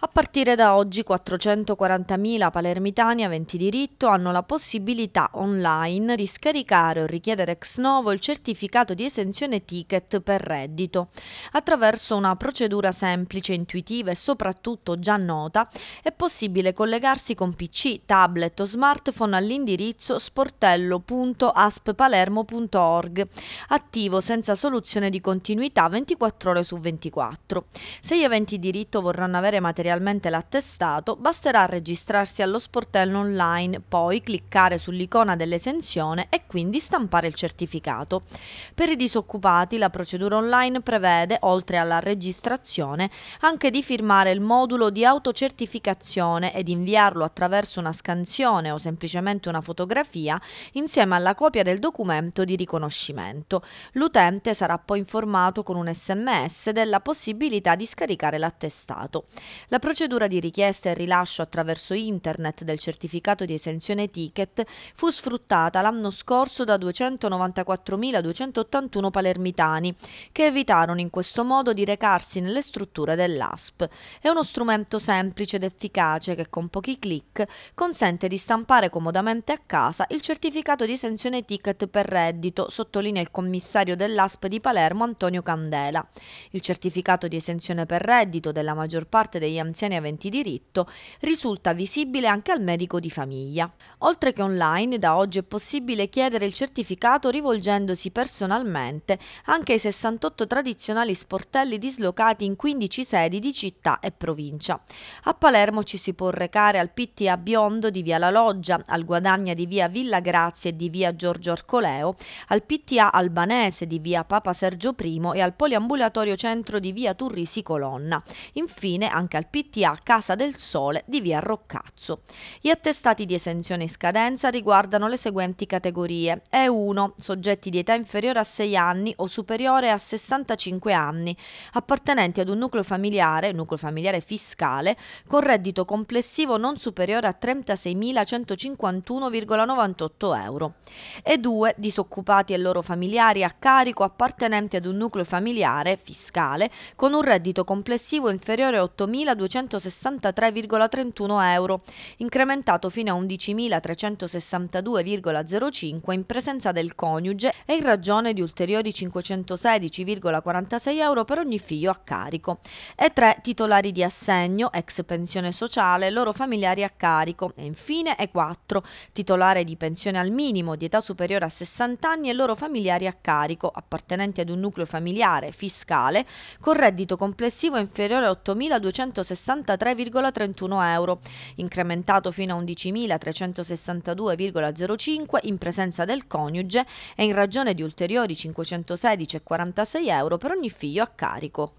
A partire da oggi 440.000 palermitani aventi diritto hanno la possibilità online di scaricare o richiedere ex novo il certificato di esenzione ticket per reddito attraverso una procedura semplice, intuitiva e soprattutto già nota è possibile collegarsi con PC, tablet o smartphone all'indirizzo sportello.aspalermo.org attivo senza soluzione di continuità 24 ore su 24. Se gli aventi diritto vorranno avere materiale materialmente l'attestato, basterà registrarsi allo sportello online, poi cliccare sull'icona dell'esenzione e quindi stampare il certificato. Per i disoccupati la procedura online prevede, oltre alla registrazione, anche di firmare il modulo di autocertificazione ed inviarlo attraverso una scansione o semplicemente una fotografia insieme alla copia del documento di riconoscimento. L'utente sarà poi informato con un sms della possibilità di scaricare l'attestato. La la procedura di richiesta e rilascio attraverso internet del certificato di esenzione ticket fu sfruttata l'anno scorso da 294.281 palermitani, che evitarono in questo modo di recarsi nelle strutture dell'ASP. È uno strumento semplice ed efficace che con pochi clic consente di stampare comodamente a casa il certificato di esenzione ticket per reddito, sottolinea il commissario dell'ASP di Palermo Antonio Candela. Il certificato di esenzione per reddito della maggior parte degli amministratori anziani aventi diritto risulta visibile anche al medico di famiglia. Oltre che online, da oggi è possibile chiedere il certificato rivolgendosi personalmente anche ai 68 tradizionali sportelli dislocati in 15 sedi di città e provincia. A Palermo ci si può recare al PTA Biondo di Via La Loggia, al Guadagna di Via Villa Grazia e di Via Giorgio Arcoleo, al PTA Albanese di Via Papa Sergio I e al Poliambulatorio Centro di Via Turrisi Colonna. Infine anche al PTA PTA Casa del Sole di via Roccazzo. Gli attestati di esenzione in scadenza riguardano le seguenti categorie. E1. Soggetti di età inferiore a 6 anni o superiore a 65 anni, appartenenti ad un nucleo familiare, nucleo familiare fiscale, con reddito complessivo non superiore a 36.151,98 euro. E2. Disoccupati e loro familiari a carico appartenenti ad un nucleo familiare fiscale con un reddito complessivo inferiore a 8.200 263,31 euro, incrementato fino a 11.362,05 in presenza del coniuge e in ragione di ulteriori 516,46 euro per ogni figlio a carico, e tre titolari di assegno, ex pensione sociale, loro familiari a carico, e infine e quattro titolare di pensione al minimo di età superiore a 60 anni e loro familiari a carico, appartenenti ad un nucleo familiare fiscale, con reddito complessivo inferiore a 8.260 63,31 euro, incrementato fino a 11.362,05 in presenza del coniuge e in ragione di ulteriori 516,46 euro per ogni figlio a carico.